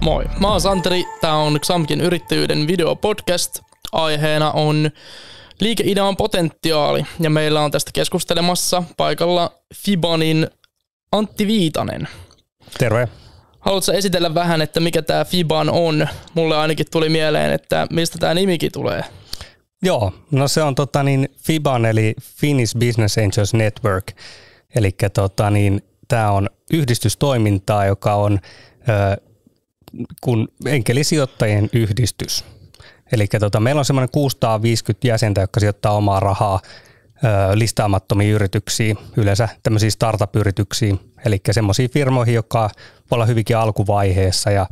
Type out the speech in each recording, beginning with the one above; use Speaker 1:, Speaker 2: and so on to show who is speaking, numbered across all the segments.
Speaker 1: Moi, mä oon Santeri. Tää on Xamkin yrittäjyyden videopodcast. Aiheena on liikeidean potentiaali ja meillä on tästä keskustelemassa paikalla Fibanin Antti Viitanen. Terve. Haluatko esitellä vähän, että mikä tämä Fiban on? Mulle ainakin tuli mieleen, että mistä tämä nimikin tulee.
Speaker 2: Joo, no se on tota niin FIBAN eli Finnish Business Angels Network. Eli tota niin, tämä on yhdistystoimintaa, joka on ö, kun enkelisijoittajien yhdistys. Eli tota, meillä on semmoinen 650 jäsentä, jotka sijoittaa omaa rahaa ö, listaamattomiin yrityksiin, yleensä tämmöisiin startup-yrityksiin, eli semmoisiin firmoihin, jotka voi olla hyvinkin alkuvaiheessa ja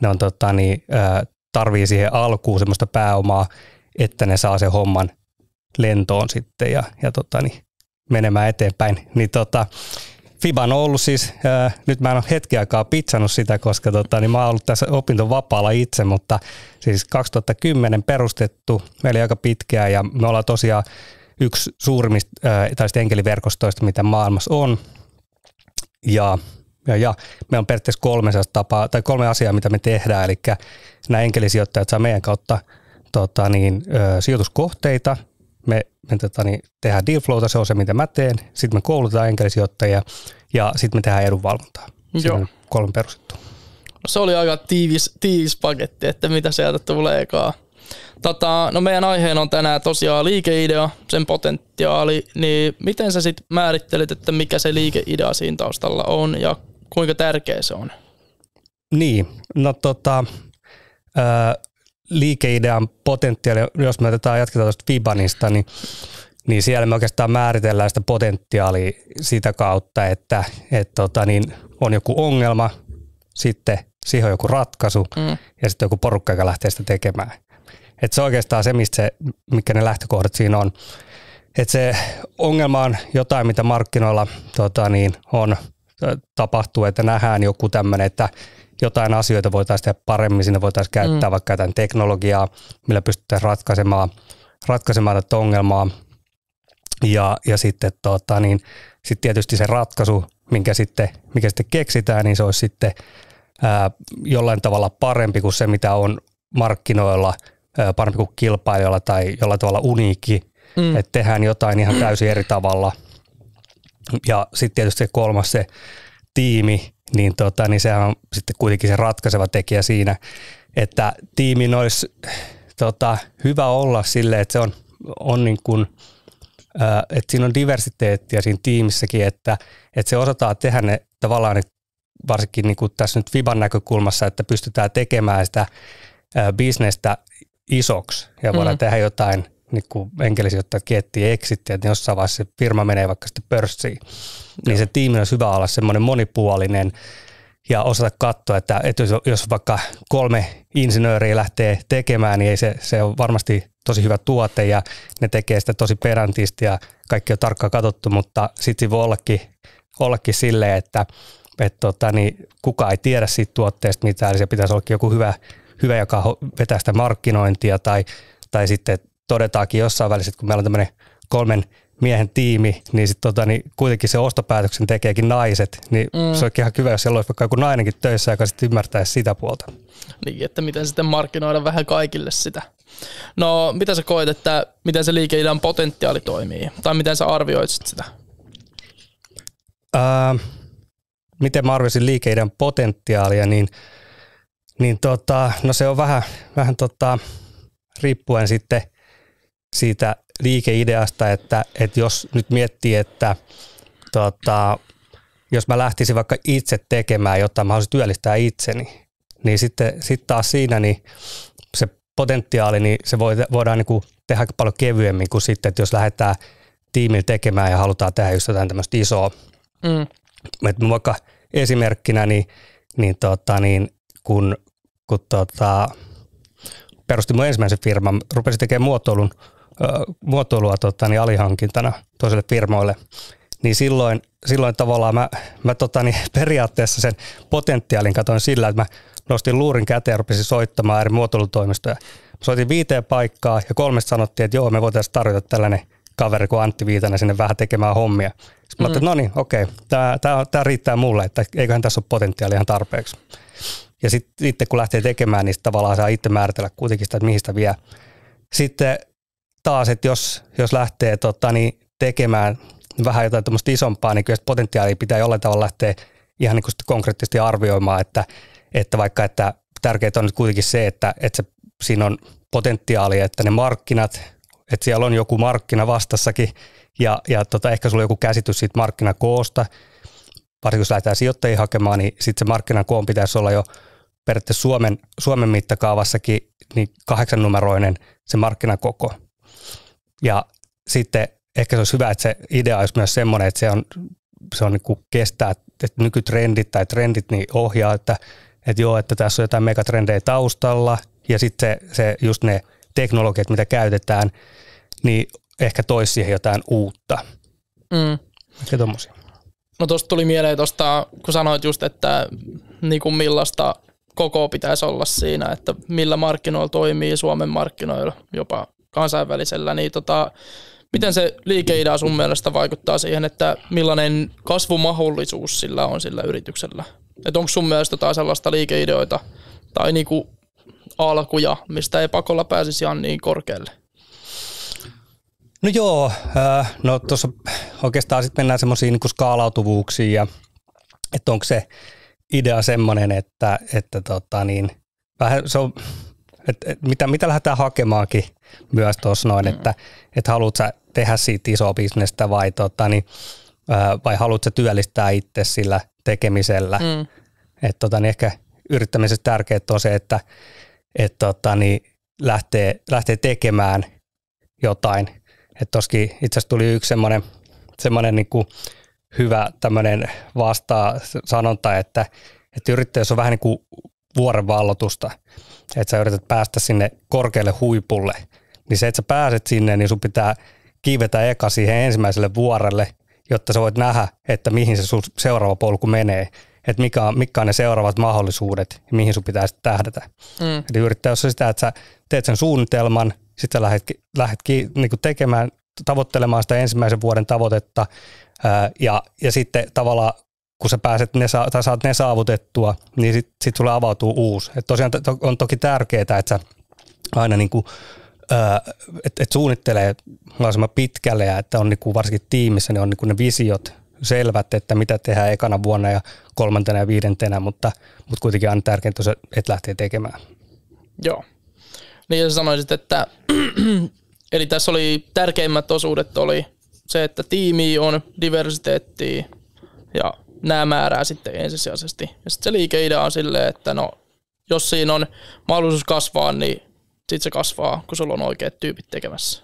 Speaker 2: ne on tota, niin, ö, tarvii siihen alkuun semmoista pääomaa että ne saa sen homman lentoon sitten ja, ja tota, niin menemään eteenpäin. Niin tota, fiba on ollut siis, ää, nyt mä en ole hetki aikaa pitsannut sitä, koska tota, niin mä oon ollut tässä opintovapaalla itse, mutta siis 2010 perustettu, meillä aika pitkää ja me ollaan tosiaan yksi suurimmista ää, enkeliverkostoista, mitä maailmassa on. Ja, ja, ja me on periaatteessa kolme, tapaa, tai kolme asiaa, mitä me tehdään, eli nämä enkelisijoittajat saa meidän kautta – tota niin, ö, sijoituskohteita, me, me tota niin, tehdään flowta, se on se mitä mä teen, sitten me koulutetaan enkelisijoittajia ja sitten me tehdään
Speaker 1: edunvalvontaa.
Speaker 2: Joo. On kolme perusjuttua.
Speaker 1: No, se oli aika tiivis, tiivis paketti, että mitä sieltä tuleekaan. Tota, no meidän aiheena on tänään tosiaan liikeidea, sen potentiaali, niin miten sä sitten määrittelet, että mikä se liikeidea siinä taustalla on ja kuinka tärkeä se on?
Speaker 2: Niin, no tota, liikeidean potentiaali, jos me otetaan jatketaan tuosta Fibanista, niin, niin siellä me oikeastaan määritellään sitä potentiaalia sitä kautta, että et tota, niin on joku ongelma, sitten siihen on joku ratkaisu mm. ja sitten joku porukka, joka lähtee sitä tekemään. Et se on oikeastaan se, mistä se, mikä ne lähtökohdat siinä on. Et se ongelma on jotain, mitä markkinoilla tota niin, on, tapahtuu, että nähdään joku tämmöinen, että – jotain asioita voitaisiin tehdä paremmin, siinä voitaisiin käyttää mm. vaikka jotain teknologiaa, millä pystyttäisiin ratkaisemaan, ratkaisemaan tätä ongelmaa. Ja, ja sitten tota, niin, sit tietysti se ratkaisu, minkä sitten, mikä sitten keksitään, niin se olisi sitten ää, jollain tavalla parempi kuin se, mitä on markkinoilla, ää, parempi kuin kilpailijoilla tai jollain tavalla uniikki. Mm. Että tehdään jotain ihan täysin eri tavalla. Ja sitten tietysti kolmas se tiimi, niin, tota, niin sehän on sitten kuitenkin se ratkaiseva tekijä siinä, että tiimin olisi tota, hyvä olla sille, että se on, on niin kuin, äh, että siinä on diversiteettiä siinä tiimissäkin, että, että se osataan tehdä ne tavallaan ne, varsinkin niin kuin tässä nyt Fiban näkökulmassa, että pystytään tekemään sitä äh, bisnestä isoksi ja voidaan mm. tehdä jotain niin kuin enkelisijoittajat kiettii eksittiä että jossain vaiheessa se firma menee vaikka sitten pörssiin, niin Joo. se tiimi olisi hyvä olla semmoinen monipuolinen ja osata katsoa, että, että jos, vaikka kolme insinööriä lähtee tekemään, niin ei se, se on varmasti tosi hyvä tuote ja ne tekee sitä tosi perantisti ja kaikki on tarkkaan katsottu, mutta sitten voi ollakin, ollakin silleen, että et tota, niin kuka ei tiedä siitä tuotteesta mitään, eli se pitäisi olla joku hyvä, hyvä joka vetää sitä markkinointia tai, tai sitten todetaankin jossain välissä, että kun meillä on tämmöinen kolmen miehen tiimi, niin sitten tota, niin kuitenkin se ostopäätöksen tekeekin naiset, niin mm. se on ihan hyvä, jos siellä olisi vaikka joku nainenkin töissä, joka sitten ymmärtäisi sitä puolta.
Speaker 1: Niin, että miten sitten markkinoida vähän kaikille sitä. No, mitä sä koet, että miten se liikeidän potentiaali toimii, tai miten sä arvioit sitä? Ää,
Speaker 2: ähm, miten mä arvioisin liikeidän potentiaalia, niin, niin tota, no se on vähän, vähän tota, riippuen sitten siitä liikeideasta, että, että jos nyt miettii, että tota, jos mä lähtisin vaikka itse tekemään jotta mä haluaisin työllistää itseni, niin sitten sit taas siinä niin se potentiaali, niin se voi, voidaan niin kuin tehdä aika paljon kevyemmin kuin sitten, että jos lähdetään tiimin tekemään ja halutaan tehdä just jotain tämmöistä isoa. Mm. Et vaikka esimerkkinä, niin, niin, tota, niin kun, kun tota, perustin mun ensimmäisen firman, rupesin tekemään muotoilun muotoilua tota, niin alihankintana toiselle firmoille, niin silloin, silloin tavallaan mä, mä tota, niin periaatteessa sen potentiaalin katoin sillä, että mä nostin luurin käteen ja rupesin soittamaan eri muotoilutoimistoja. Mä soitin viiteen paikkaa ja kolmesta sanottiin, että joo, me voitaisiin tarjota tällainen kaveri kuin Antti Viitanen sinne vähän tekemään hommia. Sitten mä ajattelin, mm. no niin, okei, tämä, tämä, tämä riittää mulle, että eiköhän tässä ole potentiaalia ihan tarpeeksi. Ja sitten kun lähtee tekemään, niin tavallaan saa itse määritellä kuitenkin sitä, että mihin sitä vie. Sitten taas, että jos, jos lähtee tota, niin tekemään vähän jotain tämmöistä isompaa, niin kyllä potentiaalia pitää jollain tavalla lähteä ihan niin kuin konkreettisesti arvioimaan, että, että vaikka että tärkeää on nyt kuitenkin se, että, että se, siinä on potentiaali, että ne markkinat, että siellä on joku markkina vastassakin ja, ja tota, ehkä sulla on joku käsitys siitä markkinakoosta, varsinkin jos lähdetään sijoittajia hakemaan, niin sitten se markkinakoon pitäisi olla jo periaatteessa Suomen, Suomen mittakaavassakin niin kahdeksan numeroinen se markkinakoko. Ja sitten ehkä se olisi hyvä, että se idea olisi myös semmoinen, että se on, se on niin kuin kestää, että nykytrendit tai trendit niin ohjaa, että, että joo, että tässä on jotain megatrendejä taustalla ja sitten se, se just ne teknologiat, mitä käytetään, niin ehkä toisi siihen jotain uutta.
Speaker 1: Mm. No tuosta tuli mieleen tuosta, kun sanoit just, että niin kuin millaista koko pitäisi olla siinä, että millä markkinoilla toimii Suomen markkinoilla jopa kansainvälisellä, niin tota, miten se liikeidea sun mielestä vaikuttaa siihen, että millainen kasvumahdollisuus sillä on sillä yrityksellä? Että onko sun mielestä jotain sellaista liikeideoita tai niinku alkuja, mistä ei pakolla pääsisi ihan niin korkealle? No joo,
Speaker 2: äh, no tuossa oikeastaan sitten mennään semmoisiin niinku skaalautuvuuksiin ja että onko se idea semmoinen, että, että tota niin, vähän se on, että, että mitä, mitä lähdetään hakemaankin myös tuossa noin, mm. että et haluatko sä tehdä siitä isoa bisnestä vai, tota, niin, vai haluatko sä työllistää itse sillä tekemisellä. Mm. Et, tota, niin ehkä yrittämisessä tärkeää on se, että et, tota, niin, lähtee, lähtee tekemään jotain. Toskin itse asiassa tuli yksi semmoinen, semmoinen niin kuin hyvä tämmöinen vastaa sanonta, että, että yrittäjyys on vähän niin kuin vallotusta, että sä yrität päästä sinne korkealle huipulle – niin se, että sä pääset sinne, niin sun pitää kiivetä eka siihen ensimmäiselle vuorelle, jotta sä voit nähdä, että mihin se sun seuraava polku menee, että mikä mikä on ne seuraavat mahdollisuudet ja mihin sun pitää sitten tähdätä. Mm. Eli yrittää se sitä, että sä teet sen suunnitelman, sitten sä lähdet, lähdet niin tekemään, tavoittelemaan sitä ensimmäisen vuoden tavoitetta ää, ja, ja sitten tavallaan kun sä pääset ne, tai saat ne saavutettua, niin sitten sit sulle avautuu uusi. Et tosiaan on toki tärkeää, että sä aina niin kuin että et suunnittelee mahdollisimman pitkälle ja että on niinku varsinkin tiimissä ne niin on niinku ne visiot selvät, että mitä tehdään ekana vuonna ja kolmantena ja viidentenä, mutta, mutta kuitenkin on tärkeintä, että lähtee tekemään.
Speaker 1: Joo. Niin ja sanoisit, että eli tässä oli tärkeimmät osuudet oli se, että tiimi on diversiteetti ja nämä määrää sitten ensisijaisesti. Ja sitten se liikeidea on silleen, että no, jos siinä on mahdollisuus kasvaa, niin sitten se kasvaa, kun sulla on oikeat tyypit tekemässä.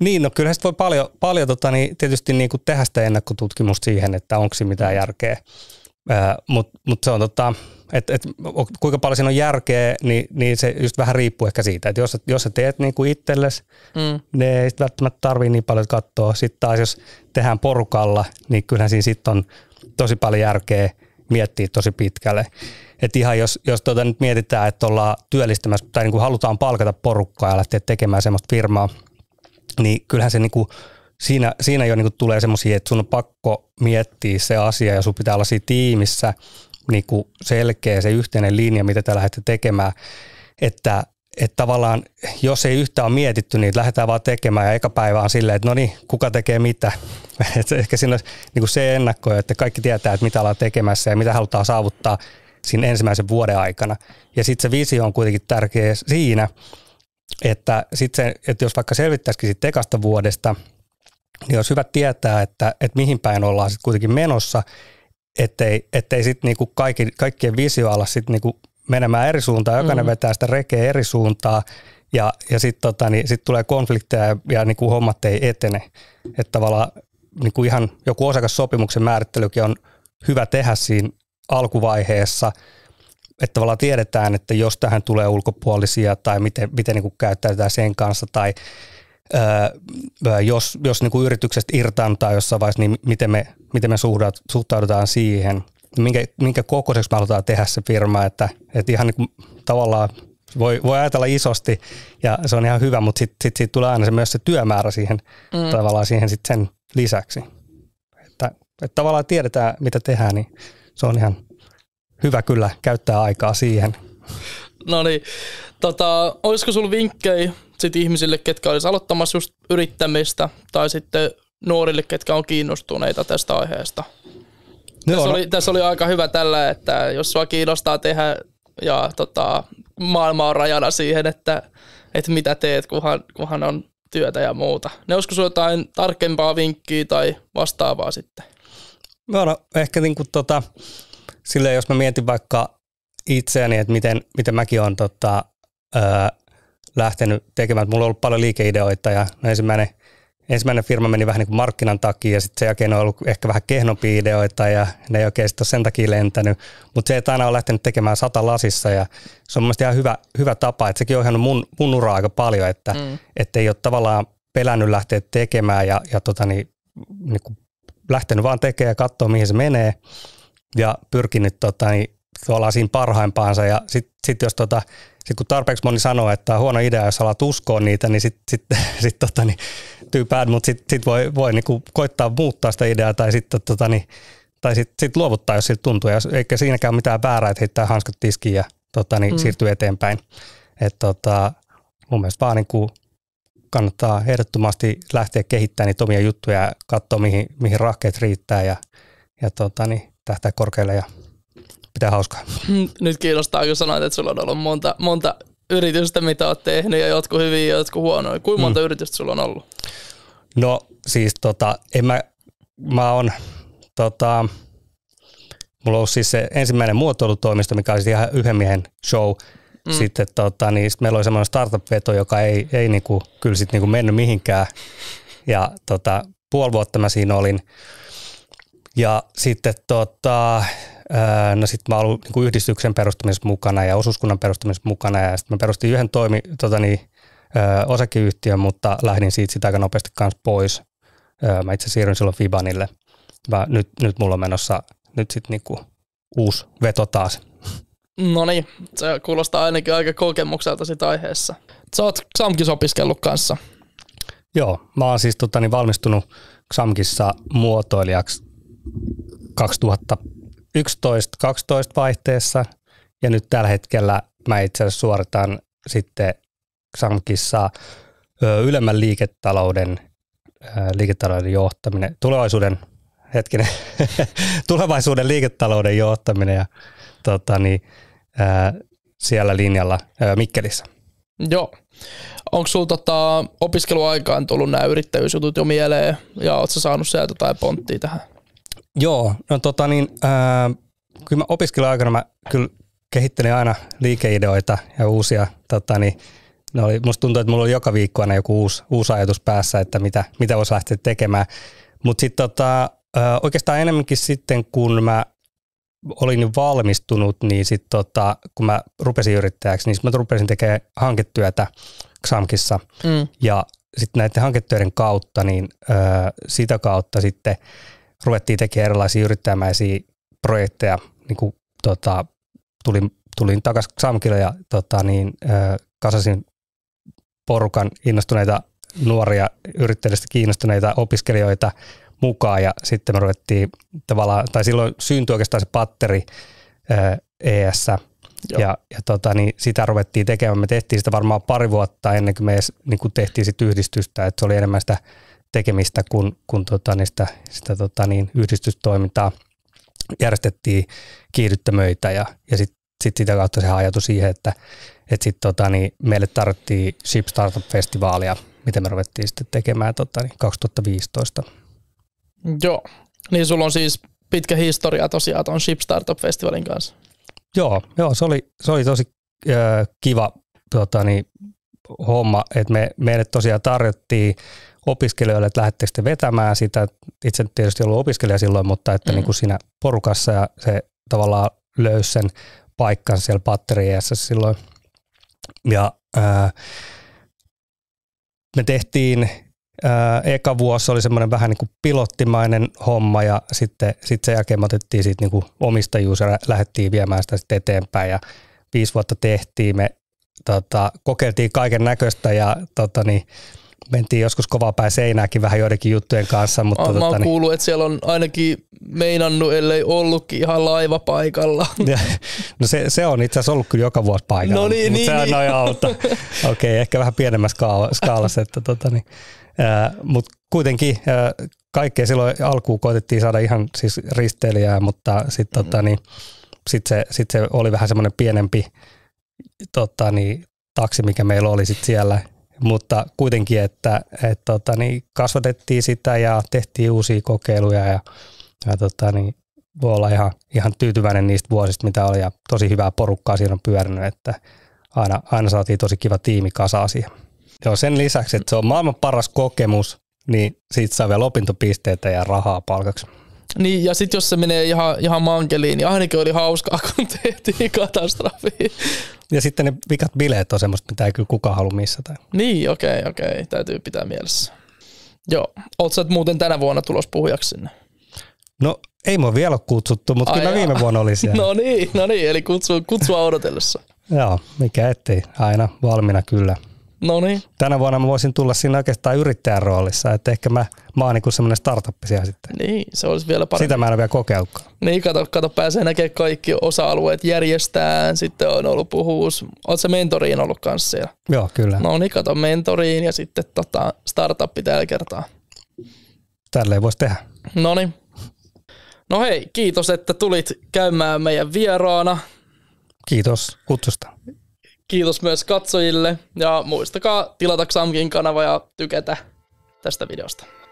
Speaker 2: Niin, no kyllähän voi paljon, paljon tota, niin tietysti niin kuin tehdä sitä ennakkotutkimusta siihen, että onko se mitään järkeä. Mutta mut se on tota, et, et, kuinka paljon siinä on järkeä, niin, niin se just vähän riippuu ehkä siitä, että jos, jos sä teet niinku itsellesi, mm. ne niin ei sit välttämättä tarvii niin paljon katsoa. Sitten taas jos tehdään porukalla, niin kyllähän siinä sitten on tosi paljon järkeä miettiä tosi pitkälle. Että ihan jos, jos tuota nyt mietitään, että ollaan työllistämässä tai niin kuin halutaan palkata porukkaa ja lähteä tekemään semmoista firmaa, niin kyllähän se niin kuin siinä, siinä jo niin kuin tulee semmoisia, että sun on pakko miettiä se asia ja sun pitää olla siinä tiimissä niin kuin selkeä se yhteinen linja, mitä te lähdette tekemään, että että tavallaan jos ei yhtään ole mietitty, niin lähdetään vaan tekemään ja eka päivä on silleen, että no niin, kuka tekee mitä. Et ehkä siinä on niin se ennakko, että kaikki tietää, että mitä ollaan tekemässä ja mitä halutaan saavuttaa siinä ensimmäisen vuoden aikana. Ja sitten se visio on kuitenkin tärkeä siinä, että, sit se, että jos vaikka selvittäisikin sitten tekasta vuodesta, niin olisi hyvä tietää, että, että mihin päin ollaan sitten kuitenkin menossa, ettei, ettei sitten niinku kaikki, kaikkien visio ala sitten niinku menemään eri suuntaan, jokainen mm. vetää sitä rekeä eri suuntaan, ja, ja sitten tota, niin sit tulee konflikteja ja, ja niinku hommat ei etene. Että tavallaan niinku ihan joku osakassopimuksen määrittelykin on hyvä tehdä siinä alkuvaiheessa, että tavallaan tiedetään, että jos tähän tulee ulkopuolisia tai miten, miten niin kuin käyttäytetään sen kanssa tai ää, jos, jos niin kuin yritykset irtaantaa jossain vaiheessa, niin miten me, miten me suhtaudutaan siihen, minkä, minkä kokoiseksi me halutaan tehdä se firma, että, että ihan niin kuin tavallaan voi, voi ajatella isosti ja se on ihan hyvä, mutta sitten sit, sit tulee aina se, myös se työmäärä siihen mm. tavallaan siihen sit sen lisäksi. Että, että tavallaan tiedetään, mitä tehdään, niin se on ihan hyvä kyllä käyttää aikaa siihen.
Speaker 1: No niin, tota, olisiko sulla vinkkejä sit ihmisille, ketkä olisivat aloittamassa just yrittämistä tai sitten nuorille, ketkä on kiinnostuneita tästä aiheesta? No, tässä, oli, tässä oli aika hyvä tällä, että jos sua kiinnostaa tehdä ja tota, maailma on rajana siihen, että, että mitä teet, kunhan, kunhan on työtä ja muuta. Ne olisiko sinulla jotain tarkempaa vinkkiä tai vastaavaa sitten?
Speaker 2: No, no ehkä niin kuin tota, silleen, jos mä mietin vaikka itseäni, että miten, miten mäkin olen tota, öö, lähtenyt tekemään. Mulla on ollut paljon liikeideoita ja no ensimmäinen, ensimmäinen firma meni vähän niin kuin markkinan takia ja sitten sen jälkeen on ollut ehkä vähän kehnompi ideoita ja ne ei oikein sitten sen takia lentänyt. Mutta se, että aina on lähtenyt tekemään sata lasissa ja se on mielestäni ihan hyvä, hyvä tapa, että sekin on ihan mun, mun uraa aika paljon, että mm. ei ole tavallaan pelännyt lähteä tekemään ja, ja tota niin, niin kuin lähtenyt vaan tekemään ja katsoa, mihin se menee ja pyrkinyt tota, niin, tuolla siinä parhaimpaansa. Ja sitten sit jos tota, sit kun tarpeeksi moni sanoo, että on huono idea, jos alat uskoa niitä, niin sitten sit, sit, tota, niin, too bad, mutta sitten sit voi, voi kuin niinku koittaa muuttaa sitä ideaa tai sitten tota, tota, niin, tai sitten sit luovuttaa, jos siltä tuntuu. Ja eikä siinäkään ole mitään väärää, että heittää hanskat tiskiin ja tota, niin, mm. siirtyy eteenpäin. Et, tota, mun mielestä vaan kuin, niinku kannattaa ehdottomasti lähteä kehittämään niitä omia juttuja ja katsoa, mihin, mihin rahkeet riittää ja, ja tota, niin, tähtää korkealle ja pitää hauskaa.
Speaker 1: Nyt kiinnostaa, kun sanoit, että sulla on ollut monta, monta yritystä, mitä olet tehnyt ja jotkut hyviä ja jotkut huonoja. Kuinka monta mm. yritystä sulla on ollut?
Speaker 2: No siis tota, en mä, mä on, tota, mulla on siis se ensimmäinen muotoilutoimisto, mikä oli ihan yhden miehen show – Mm. Sitten tota, niin sit meillä oli semmoinen startup-veto, joka ei, ei niinku, kyllä sit niinku mennyt mihinkään. Ja tota, puoli vuotta mä siinä olin. Ja sitten tota, no sit mä olin niinku yhdistyksen perustamisessa mukana ja osuuskunnan perustamisessa mukana. Ja sitten mä perustin yhden toimi, tota, niin, ö, osakeyhtiön, mutta lähdin siitä sitä aika nopeasti kanssa pois. Ö, mä itse siirryn silloin Fibanille. Mä, nyt, nyt mulla on menossa nyt sitten niinku uusi veto taas
Speaker 1: No niin, se kuulostaa ainakin aika kokemukselta sitä aiheessa. Sä oot XAMKissa opiskellut kanssa.
Speaker 2: Joo, mä oon siis tota, niin valmistunut XAMKissa muotoilijaksi 2011-2012 vaihteessa ja nyt tällä hetkellä mä itse asiassa suoritan sitten XAMKissa ylemmän liiketalouden, liiketalouden johtaminen, tulevaisuuden, hetkinen, tulevaisuuden liiketalouden johtaminen ja tota, niin, Äh, siellä linjalla äh, Mikkelissä.
Speaker 1: Joo. Onko sulla tota, opiskeluaikaan tullut nämä yrittäjyysjutut jo mieleen ja oletko saanut sieltä tai ponttia tähän?
Speaker 2: Joo, no tota niin, ää, äh, kyllä mä opiskeluaikana mä kyllä kehittelin aina liikeideoita ja uusia, tota niin, oli, musta tuntuu, että mulla oli joka viikko aina joku uusi, uusi ajatus päässä, että mitä, mitä voisi lähteä tekemään. Mutta sitten tota, oikeastaan enemmänkin sitten, kun mä olin valmistunut, niin sitten tota, kun mä rupesin yrittäjäksi, niin mä rupesin tekemään hanketyötä XAMKissa. Mm. Ja sitten näiden hanketyöiden kautta, niin ö, sitä kautta sitten ruvettiin tekemään erilaisia yrittäjämäisiä projekteja. Niin kun, tota, tulin, tulin takaisin XAMKille ja tota, niin, ö, kasasin porukan innostuneita nuoria, yrittäjistä kiinnostuneita opiskelijoita – mukaan ja sitten me ruvettiin tavallaan, tai silloin syntyi oikeastaan se patteri ää, e ES Joo. ja, ja tota, niin sitä ruvettiin tekemään. Me tehtiin sitä varmaan pari vuotta ennen kuin me edes, niin kuin tehtiin sit yhdistystä, että se oli enemmän sitä tekemistä kuin, kuin tota, niin sitä, sitä tota, niin yhdistystoimintaa. Järjestettiin kiihdyttämöitä ja, ja sitten sit sitä kautta se ajatui siihen, että et sit, tota, niin meille tarvittiin Ship Startup-festivaalia, mitä me ruvettiin sitten tekemään tota, niin 2015.
Speaker 1: Joo. Niin sulla on siis pitkä historia tosiaan tuon Ship Startup Festivalin kanssa.
Speaker 2: Joo, joo se, oli, se oli tosi äh, kiva tota, niin, homma, että me, meille tosiaan tarjottiin opiskelijoille, että lähdette sitten vetämään sitä. Itse tietysti ollut opiskelija silloin, mutta että mm. niin kuin siinä porukassa ja se tavallaan löysi sen paikkansa siellä batteriassa silloin. Ja ää, äh, me tehtiin eka vuosi oli semmoinen vähän niin kuin pilottimainen homma ja sitten sit sen jälkeen me otettiin siitä niin kuin omistajuus ja lähdettiin viemään sitä sitten eteenpäin ja viisi vuotta tehtiin. Me tota, kokeiltiin kaiken näköistä ja tota, niin, mentiin joskus kovaa päin seinääkin vähän joidenkin juttujen kanssa. Mutta mä, mä tota, oon niin- kuullut,
Speaker 1: niin, että siellä on ainakin meinannut, ellei ollutkin ihan laiva paikalla.
Speaker 2: no se, se on itse asiassa ollut kyllä joka vuosi paikalla. No niin, mutta niin, se on niin. okei, okay, ehkä vähän pienemmässä skaalassa. Että, tota, niin, mutta kuitenkin kaikkea silloin alkuun koitettiin saada ihan siis risteilijää, mutta sitten mm-hmm. tota, niin, sit se, sit se oli vähän semmoinen pienempi tota, niin, taksi, mikä meillä oli sitten siellä. Mutta kuitenkin, että et, tota, niin, kasvatettiin sitä ja tehtiin uusia kokeiluja ja, ja tota, niin, voi olla ihan, ihan tyytyväinen niistä vuosista, mitä oli ja tosi hyvää porukkaa siinä on pyörinyt, että aina, aina saatiin tosi kiva tiimi kasaa siihen. Joo, sen lisäksi, että se on maailman paras kokemus, niin siitä saa vielä opintopisteitä ja rahaa palkaksi.
Speaker 1: Niin, ja sitten jos se menee ihan, ihan mankeliin, niin ainakin oli hauskaa, kun tehtiin katastrofi.
Speaker 2: Ja sitten ne vikat bileet on semmoista, mitä ei kyllä kukaan halua missata.
Speaker 1: Niin, okei, okay, okei. Okay. Täytyy pitää mielessä. Joo. Oletko sä muuten tänä vuonna tulos puhujaksi sinne?
Speaker 2: No, ei mua vielä ole kutsuttu, mutta Ai kyllä jaa. viime vuonna oli siellä.
Speaker 1: no niin, no niin, eli kutsua, kutsua odotellessa.
Speaker 2: joo, mikä ettei. Aina valmiina kyllä. No niin. Tänä vuonna mä voisin tulla siinä oikeastaan yrittäjän roolissa, että ehkä mä, mä oon niin semmoinen startup siellä sitten.
Speaker 1: Niin, se olisi vielä parempi. Sitä mä en ole
Speaker 2: vielä kokeillutkaan.
Speaker 1: Niin, kato, kato pääsee näkemään kaikki osa-alueet järjestään, sitten on ollut puhuus. Oot se mentoriin ollut kanssa siellä? Joo, kyllä. No niin, kato mentoriin ja sitten tota, startup tällä kertaa. Tälleen voisi tehdä. No niin. No hei, kiitos, että tulit käymään meidän vieraana.
Speaker 2: Kiitos kutsusta.
Speaker 1: Kiitos myös katsojille ja muistakaa tilata Xamkin kanava ja tykätä tästä videosta.